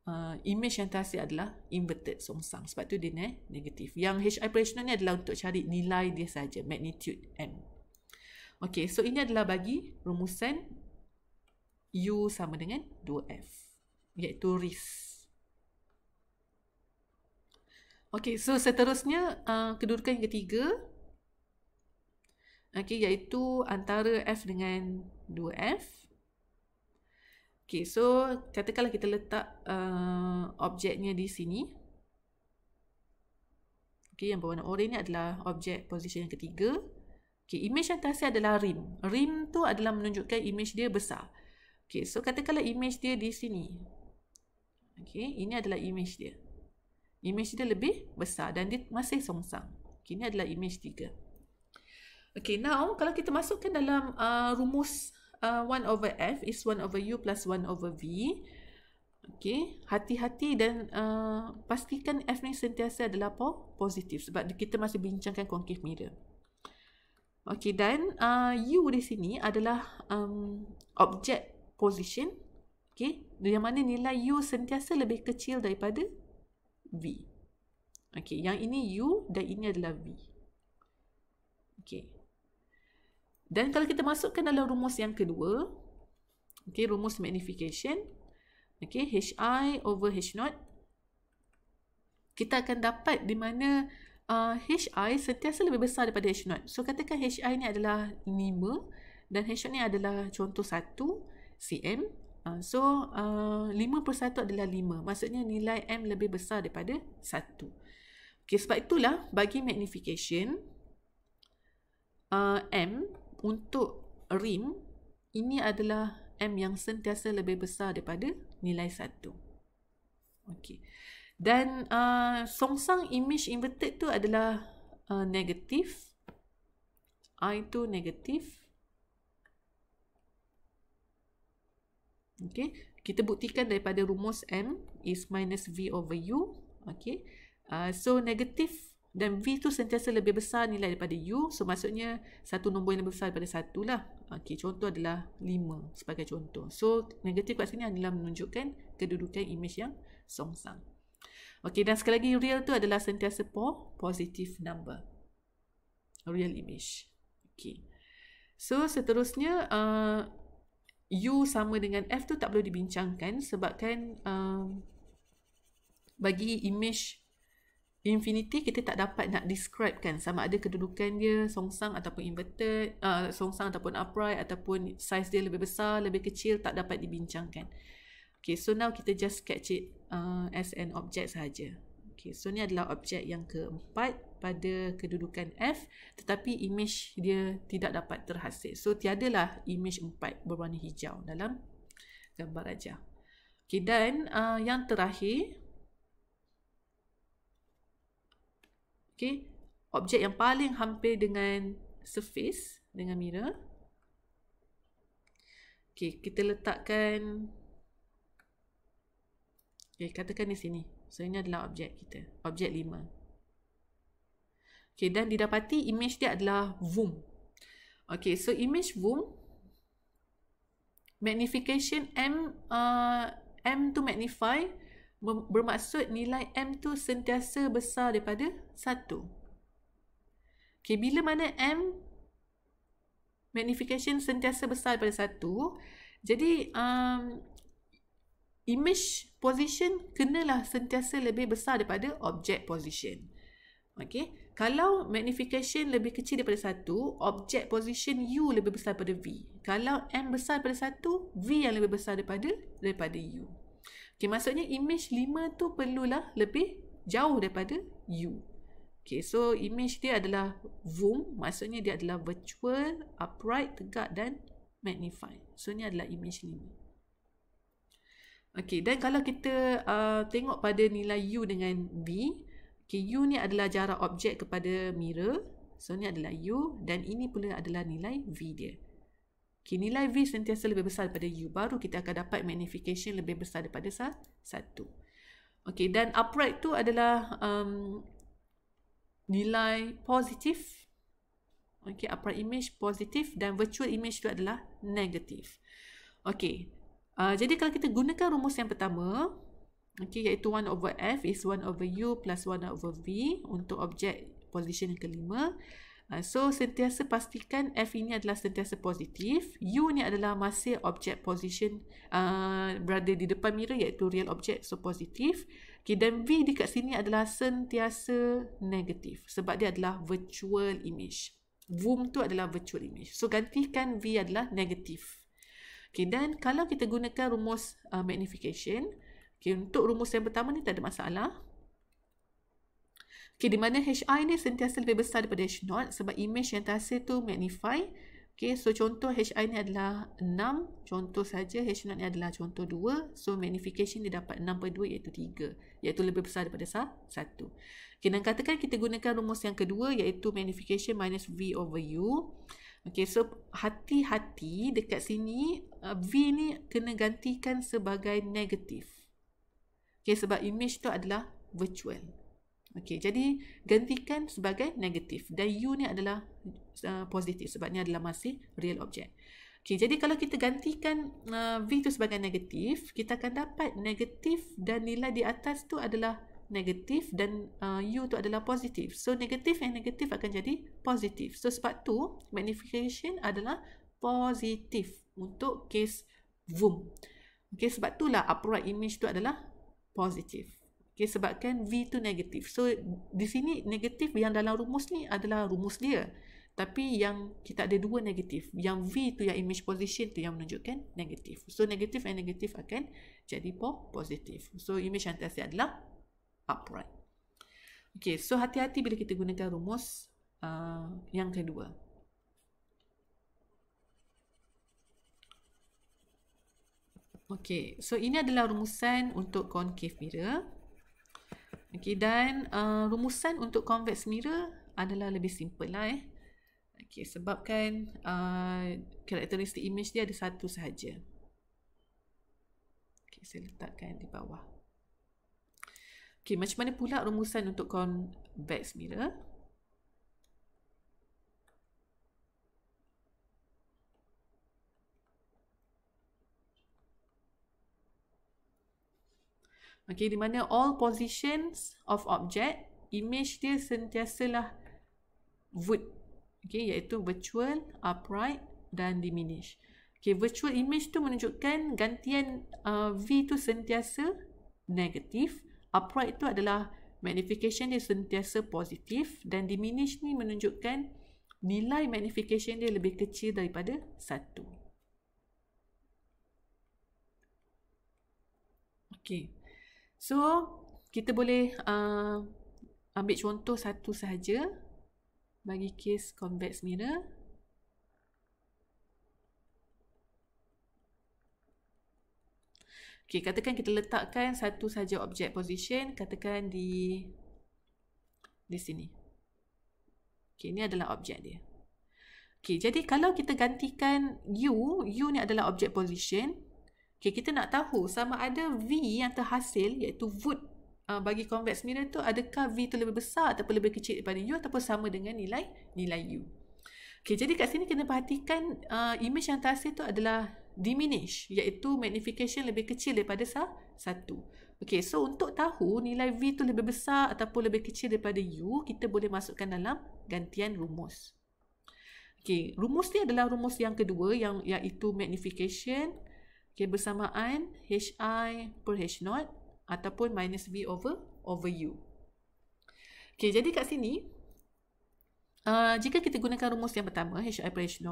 uh, image yang terhasil adalah inverted somsang. Sebab tu dia ne, negatif. Yang H operational ni adalah untuk cari nilai dia saja, magnitude M. Okay, so ini adalah bagi rumusan U sama dengan 2F iaitu risk. Okey, so seterusnya uh, kedudukan yang ketiga okay, iaitu antara F dengan 2F. Okey, so katakanlah kita letak uh, objeknya di sini. Okey, yang berwarna orang ni adalah objek position yang ketiga. Okey, image yang tersedia adalah rim. Rim tu adalah menunjukkan image dia besar. Okay, so katakanlah image dia di sini. Okay, ini adalah image dia. Image dia lebih besar dan dia masih songsang. Okay, ini adalah image tiga. Okay, now kalau kita masukkan dalam uh, rumus uh, 1 over F is 1 over U plus 1 over V. Okay, hati-hati dan uh, pastikan F ni sentiasa adalah positif sebab kita masih bincangkan concave mirror. Okay, dan uh, U di sini adalah um, objek position okay yang mana nilai u sentiasa lebih kecil daripada v okay yang ini u dan ini adalah v okay dan kalau kita masukkan dalam rumus yang kedua okay rumus magnification okay hi over h not kita akan dapat di mana uh, hi sentiasa lebih besar daripada h not so katakan hi ni adalah 5 dan h not ni adalah contoh 1 cm. Uh, ah, so uh, 5 per 1 adalah 5. Maksudnya nilai m lebih besar daripada 1. Okey sebab itulah bagi magnification uh, m untuk rim ini adalah m yang sentiasa lebih besar daripada nilai 1. Okey. Dan uh, songsang image inverted tu adalah uh, negatif. I tu negatif. Okay. Kita buktikan daripada rumus M is minus V over U. Okay. Uh, ah, so, negatif dan V tu sentiasa lebih besar nilai daripada U. So, maksudnya satu nombor yang lebih besar daripada satu lah. Okay. Contoh adalah lima sebagai contoh. So, negatif kat sini adalah menunjukkan kedudukan imej yang songsang. Okay. Dan sekali lagi, real tu adalah sentiasa positive number. Real image. Okay. So, seterusnya... Uh, U sama dengan F tu tak perlu dibincangkan sebabkan um, bagi image infinity kita tak dapat nak describe kan sama ada kedudukan dia songsang ataupun inverted, uh, songsang ataupun upright ataupun size dia lebih besar, lebih kecil tak dapat dibincangkan. Okay, so now kita just sketch it uh, as an object sahaja. Okay, so ni adalah objek yang keempat pada kedudukan F tetapi imej dia tidak dapat terhasil. So tiadalah imej empat berwarna hijau dalam gambar raja. Okay, dan uh, yang terakhir Okay, objek yang paling hampir dengan surface dengan mirror. Okay, kita letakkan Okay, katakan di sini. So ini adalah objek kita. Objek lima. Okay, dan didapati image dia adalah VOOM. Okay, so image VOOM. Magnification M uh, M to magnify bermaksud nilai M tu sentiasa besar daripada 1. Okay, bila mana M magnification sentiasa besar daripada 1, jadi um, image position kenalah sentiasa lebih besar daripada object position. Okay. Kalau magnification lebih kecil daripada 1, object position U lebih besar daripada V. Kalau M besar daripada 1, V yang lebih besar daripada daripada U. Okay, maksudnya image 5 tu perlulah lebih jauh daripada U. Okay, so image dia adalah zoom, maksudnya dia adalah virtual, upright, tegak dan magnified. So, ni adalah image 5. Okay, dan kalau kita uh, tengok pada nilai U dengan V, okay, U ni adalah jarak objek kepada mirror. So, ni adalah U dan ini pula adalah nilai V dia. Okay, nilai V sentiasa lebih besar daripada U. Baru kita akan dapat magnification lebih besar daripada satu. Okay, dan upright tu adalah um, nilai positif. Okay, upright image positif dan virtual image tu adalah negatif. Okay, Ah, jadi kalau kita gunakan rumus yang pertama okay, iaitu 1 over F is 1 over U plus 1 over V untuk objek position yang kelima uh, so sentiasa pastikan F ini adalah sentiasa positif U ni adalah masih objek position uh, berada di depan mirror iaitu real objek so positif okay, dan V dekat sini adalah sentiasa negatif sebab dia adalah virtual image Vum tu adalah virtual image. So, gantikan V adalah negatif. Okay, dan kalau kita gunakan rumus uh, magnification, okay, untuk rumus yang pertama ni tak ada masalah. Okay, di mana HI ni sentiasa lebih besar daripada H0 sebab image yang terhasil tu magnify. Okay, so contoh HI ni adalah 6. Contoh saja H0 ni adalah contoh 2. So magnification dia dapat 6 per 2 iaitu 3. Iaitu lebih besar daripada 1. Okay, dan katakan kita gunakan rumus yang kedua iaitu magnification minus V over U. Okay, so hati-hati dekat sini uh, V ni kena gantikan sebagai negatif. Okay, sebab image tu adalah virtual. Okay, jadi gantikan sebagai negatif. Dan U ni adalah uh, positif sebab ni adalah masih real object. Okay, jadi kalau kita gantikan uh, V tu sebagai negatif, kita akan dapat negatif dan nilai di atas tu adalah negatif dan uh, U tu adalah positif. So negatif yang negatif akan jadi positif. So sebab tu magnification adalah positif untuk case VOOM. Okay, sebab tu lah upright image tu adalah positif. Okay, sebabkan V tu negatif. So di sini negatif yang dalam rumus ni adalah rumus dia. Tapi yang kita ada dua negatif. Yang V tu yang image position tu yang menunjukkan negatif. So negatif and negatif akan jadi positif. So image antasi adalah upright. Okay, so hati-hati bila kita gunakan rumus uh, yang kedua. Okay, so ini adalah rumusan untuk concave mirror. Okay, dan uh, rumusan untuk convex mirror adalah lebih simple lah eh. Okay, sebabkan uh, karakteristik image dia ada satu sahaja. Okay, saya letakkan di bawah. Okay, macam mana pula rumusan untuk convex mirror? Okay, di mana all positions of object, image dia sentiasalah wood. Okay, iaitu virtual, upright dan diminish. Okay, virtual image tu menunjukkan gantian uh, V tu sentiasa negatif upright tu adalah magnification dia sentiasa positif dan diminish ni menunjukkan nilai magnification dia lebih kecil daripada 1. Okay, So, kita boleh uh, ambil contoh satu sahaja bagi kes convex mirror. Okay, katakan kita letakkan satu saja objek position, katakan di di sini. Okay, ini adalah objek dia. Okay, jadi kalau kita gantikan U, U ni adalah objek position. Okay, kita nak tahu sama ada V yang terhasil, iaitu wood uh, bagi convex mirror tu, adakah V tu lebih besar ataupun lebih kecil daripada U ataupun sama dengan nilai nilai U. Okay, jadi kat sini kena perhatikan uh, image yang tersir tu adalah diminish iaitu magnification lebih kecil daripada satu. Okay, so untuk tahu nilai V tu lebih besar ataupun lebih kecil daripada U, kita boleh masukkan dalam gantian rumus. Okay, rumus ni adalah rumus yang kedua yang iaitu magnification okay, bersamaan HI per H0 ataupun minus V over over U. Okay, jadi kat sini Uh, jika kita gunakan rumus yang pertama, HI per H0,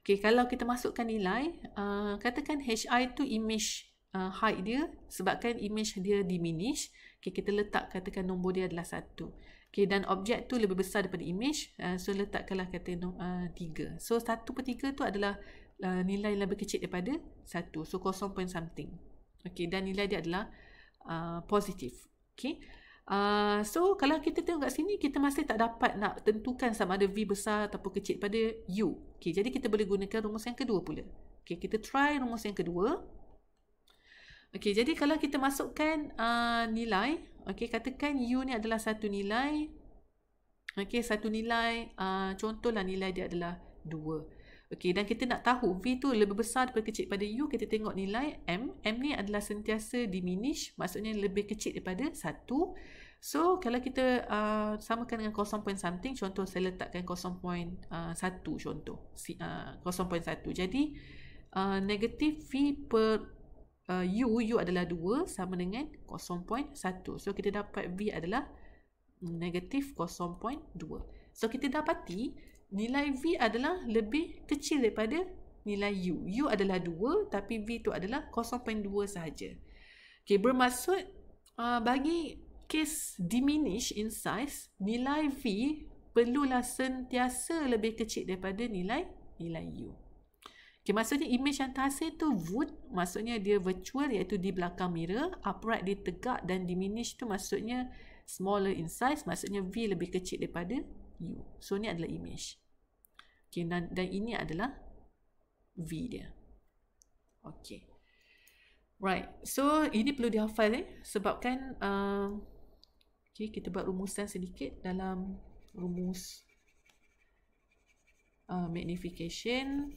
okay, kalau kita masukkan nilai, uh, katakan HI tu image uh, height dia sebabkan image dia diminish, okay, kita letak katakan nombor dia adalah 1. Okay, dan objek tu lebih besar daripada image, uh, so letakkanlah kata uh, So 1 per 3 tu adalah uh, nilai yang lebih kecil daripada 1, so 0 point something. Okay, dan nilai dia adalah uh, positif. Okay. Uh, so kalau kita tengok kat sini kita masih tak dapat nak tentukan sama ada V besar ataupun kecil pada U. Okay, jadi kita boleh gunakan rumus yang kedua pula. Okay, kita try rumus yang kedua. Okay, jadi kalau kita masukkan uh, nilai, okay katakan U ni adalah satu nilai. Okay, satu nilai uh, contohlah nilai dia adalah 2. Okey dan kita nak tahu V tu lebih besar daripada kecil pada U kita tengok nilai M. M ni adalah sentiasa diminish maksudnya lebih kecil daripada 1. So kalau kita uh, samakan dengan 0. Point something contoh saya letakkan point uh, contoh. Si uh, point 0.1. Jadi uh, negatif V per uh, U U adalah 2 sama dengan point 0.1. So kita dapat V adalah mm, negatif point 0.2. So kita dapati nilai V adalah lebih kecil daripada nilai U. U adalah 2 tapi V tu adalah 0.2 sahaja. Okay, bermaksud uh, bagi kes diminish in size, nilai V perlulah sentiasa lebih kecil daripada nilai nilai U. Okay, maksudnya image yang tersebut tu wood, maksudnya dia virtual iaitu di belakang mirror, upright dia tegak dan diminish tu maksudnya smaller in size, maksudnya V lebih kecil daripada you. So ni adalah image. Okay, dan, dan ini adalah V dia. Okay. Right. So ini perlu dihafal eh. Sebabkan uh, okay, kita buat rumusan sedikit dalam rumus uh, magnification.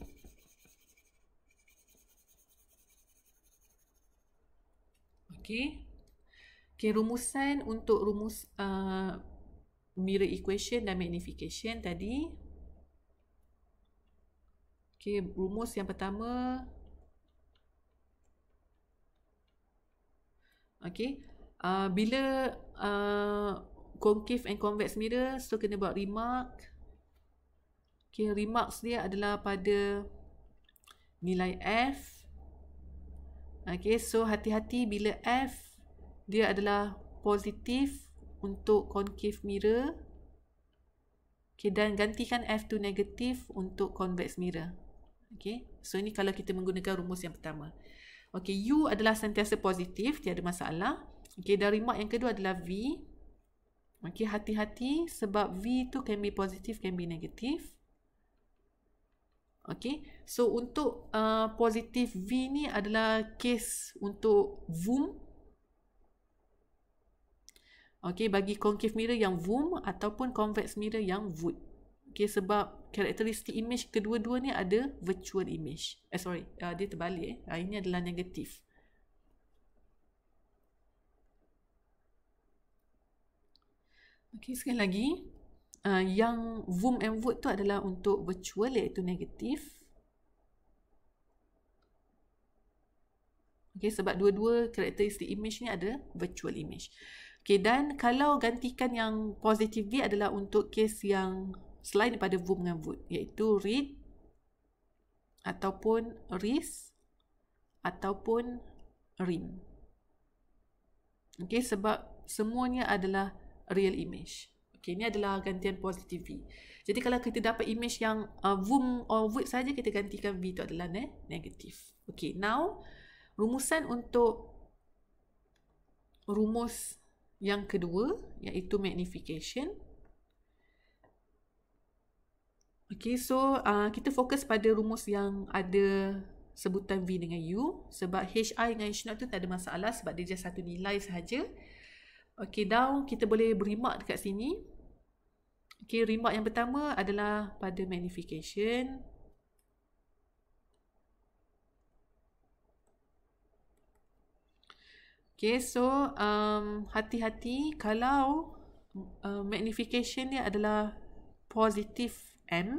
Okay. Okay, rumusan untuk rumus uh, mirror equation dan magnification tadi. Okey, rumus yang pertama. Okey, uh, bila uh, concave and convex mirror, so kena buat remark. Okey, remarks dia adalah pada nilai F. Okey, so hati-hati bila F dia adalah positif untuk concave mirror. Okay, dan gantikan F2 negatif untuk convex mirror. Okay, so ini kalau kita menggunakan rumus yang pertama. Okay, U adalah sentiasa positif, tiada masalah. Okay, dan remark yang kedua adalah V. Okay, hati-hati sebab V itu can be positif, can be negatif. Okay, so untuk uh, positif V ni adalah case untuk VOOM. Okay, bagi concave mirror yang womb ataupun convex mirror yang wood. Okay, sebab karakteristik image kedua-dua ni ada virtual image. Eh, sorry. Uh, dia terbalik. Eh. Uh, ini adalah negatif. Okay, sekali lagi. Uh, yang womb and wood tu adalah untuk virtual iaitu negatif. Okay, sebab dua-dua karakteristik image ni ada virtual image. Okay, dan kalau gantikan yang positif V adalah untuk kes yang selain daripada VOOM dengan VOOT iaitu read ataupun RIS ataupun RIM. Okay, sebab semuanya adalah real image. Okay, ini adalah gantian positif V. Jadi kalau kita dapat image yang uh, VOOM or VOOT saja kita gantikan V itu adalah ne? negatif. Okay, now rumusan untuk rumus yang kedua iaitu magnification. Okay, so uh, kita fokus pada rumus yang ada sebutan V dengan U sebab HI dengan H0 tu tak ada masalah sebab dia just satu nilai sahaja. Okay, now kita boleh berimak dekat sini. Okay, remark yang pertama adalah pada magnification. Okay, so um, hati-hati kalau uh, magnification dia adalah positif M.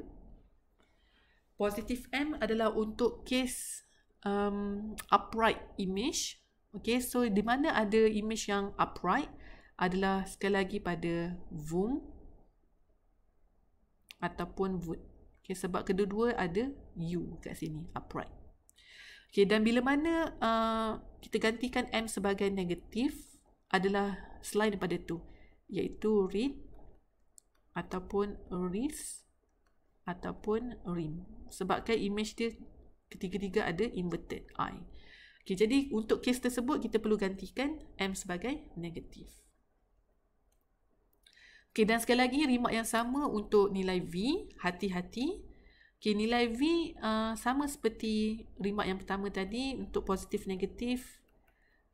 Positif M adalah untuk kes um, upright image. Okay, so di mana ada image yang upright adalah sekali lagi pada VOOM ataupun VOOD. Okay, sebab kedua-dua ada U kat sini, upright. Okay, dan bila mana uh, kita gantikan M sebagai negatif adalah selain daripada tu, Iaitu read ataupun reads ataupun rim. Sebabkan image dia ketiga-tiga ada inverted I. Okay, jadi untuk kes tersebut kita perlu gantikan M sebagai negatif. Okay, dan sekali lagi remark yang sama untuk nilai V, hati-hati. Okay, nilai V uh, sama seperti remark yang pertama tadi untuk positif negatif.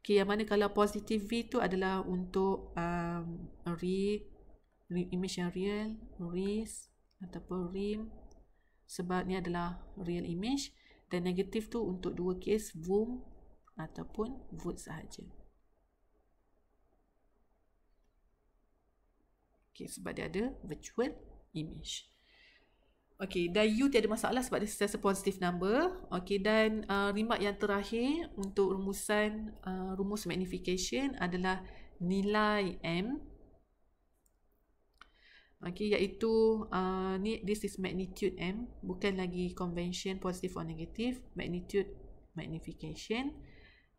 Okay, yang mana kalau positif V tu adalah untuk um, re, re, image yang real, res ataupun rim sebab ni adalah real image dan negatif tu untuk dua kes vum ataupun vut sahaja. Okay, sebab dia ada virtual image. Okay, dan U tiada masalah sebab dia sentiasa positive number. Okay, dan uh, rimat yang terakhir untuk rumusan uh, rumus magnification adalah nilai M. Okay, iaitu uh, ni, this is magnitude M. Bukan lagi convention positive or negative. Magnitude magnification.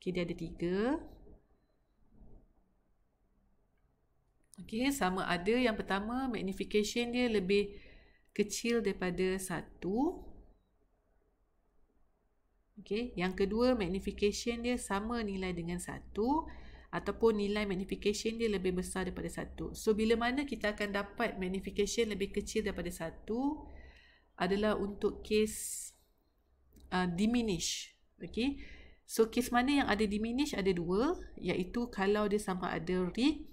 Okay, dia ada tiga. Okay, sama ada. Yang pertama, magnification dia lebih kecil daripada 1. Okay. Yang kedua, magnification dia sama nilai dengan 1 ataupun nilai magnification dia lebih besar daripada 1. So, bila mana kita akan dapat magnification lebih kecil daripada 1 adalah untuk kes uh, diminish. Okay. So, kes mana yang ada diminish ada dua iaitu kalau dia sama ada read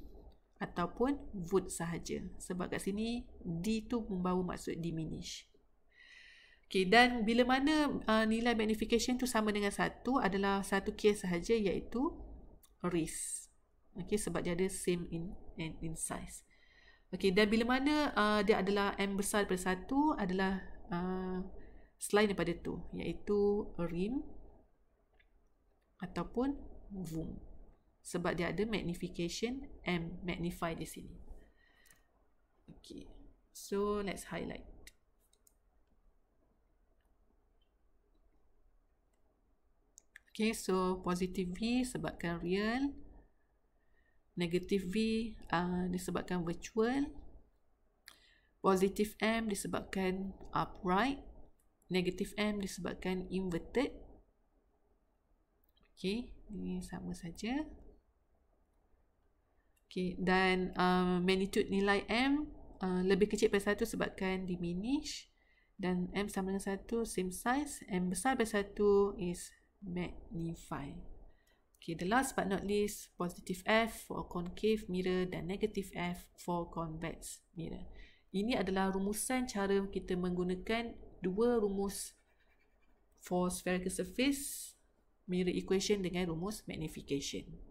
ataupun would sahaja. Sebab kat sini D tu membawa maksud diminish. Okay, dan bila mana uh, nilai magnification tu sama dengan satu adalah satu case sahaja iaitu risk. Okay, sebab dia ada same in and in size. Okay, dan bila mana uh, dia adalah M besar daripada satu adalah uh, selain daripada tu iaitu rim ataupun vum sebab dia ada magnification and magnify di sini. Okay, so let's highlight. Okay, so positive V sebabkan real. Negative V uh, disebabkan virtual. Positive M disebabkan upright. Negative M disebabkan inverted. Okay, ini sama saja. Okay. Dan uh, magnitude nilai M uh, lebih kecil pada 1 sebabkan diminish. Dan M sama dengan satu same size. M besar pada 1 is magnify. Okay, the last but not least, positive F for concave mirror dan negative F for convex mirror. Ini adalah rumusan cara kita menggunakan dua rumus for spherical surface mirror equation dengan rumus magnification.